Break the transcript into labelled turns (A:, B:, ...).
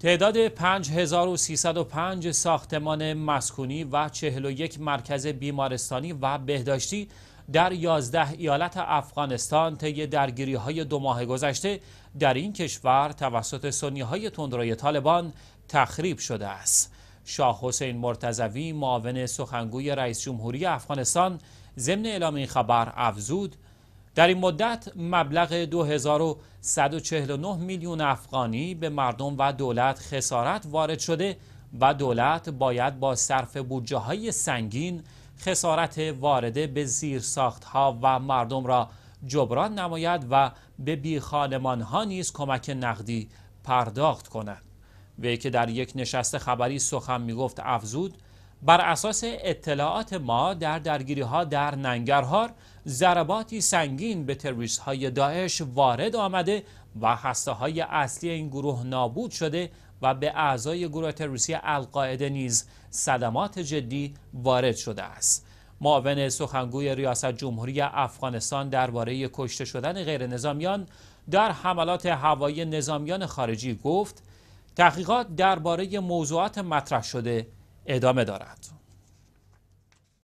A: تعداد 5305 ساختمان مسکونی و 41 مرکز بیمارستانی و بهداشتی در 11 ایالت افغانستان طی درگیری های دو ماه گذشته در این کشور توسط سنی های تندروی طالبان تخریب شده است. شاه حسین مرتزوی معاون سخنگوی رئیس جمهوری افغانستان ضمن اعلام این خبر افزود در این مدت مبلغ 2149 میلیون افغانی به مردم و دولت خسارت وارد شده و دولت باید با صرف بودجه های سنگین خسارت وارده به زیر ها و مردم را جبران نماید و به بی ها نیز کمک نقدی پرداخت کند وی که در یک نشست خبری سخن می گفت افزود بر اساس اطلاعات ما در درگیری ها در ننگرهار ضرباتی سنگین به تروریست های داعش وارد آمده و هسته های اصلی این گروه نابود شده و به اعضای گروه تروریستی القاعده نیز صدمات جدی وارد شده است معاون سخنگوی ریاست جمهوری افغانستان درباره کشته شدن غیر نظامیان در حملات هوایی نظامیان خارجی گفت تحقیقات درباره موضوعات مطرح شده ادامه دارد